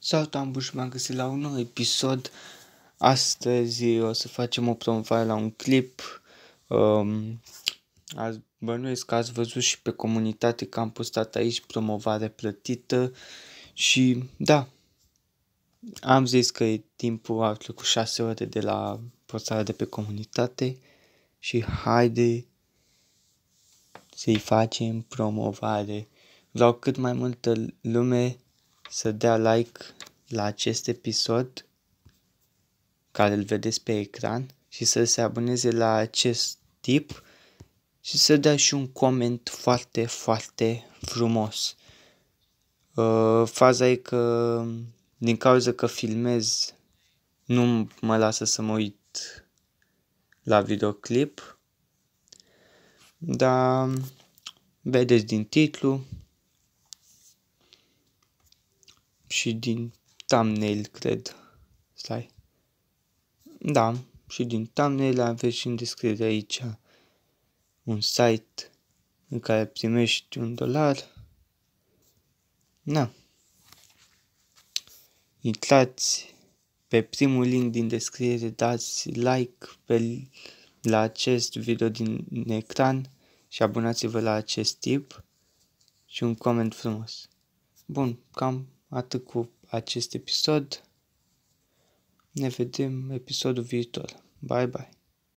Salut, am și m-am găsit la un nou episod. Astăzi o să facem o promovare la un clip. Um, ați, bănuiesc că ați văzut și pe comunitate că am postat aici promovare plătită și da, am zis că e timpul, a trecut 6 ore de la postarea de pe comunitate și haide să-i facem promovare. Vreau cât mai multă lume să dea like la acest episod care îl vedeți pe ecran și să se aboneze la acest tip și să dea și un coment foarte, foarte frumos. Uh, faza e că din cauza că filmez nu mă lasă să mă uit la videoclip, dar vedeți din titlu, și din thumbnail, cred. Stai. Da, și din thumbnail aveți și în descriere aici un site în care primești un dolar. Da. Intrați pe primul link din descriere, dați like pe, la acest video din ecran și abonați-vă la acest tip și un coment frumos. Bun, cam Atât cu acest episod. Ne vedem episodul viitor. Bye bye!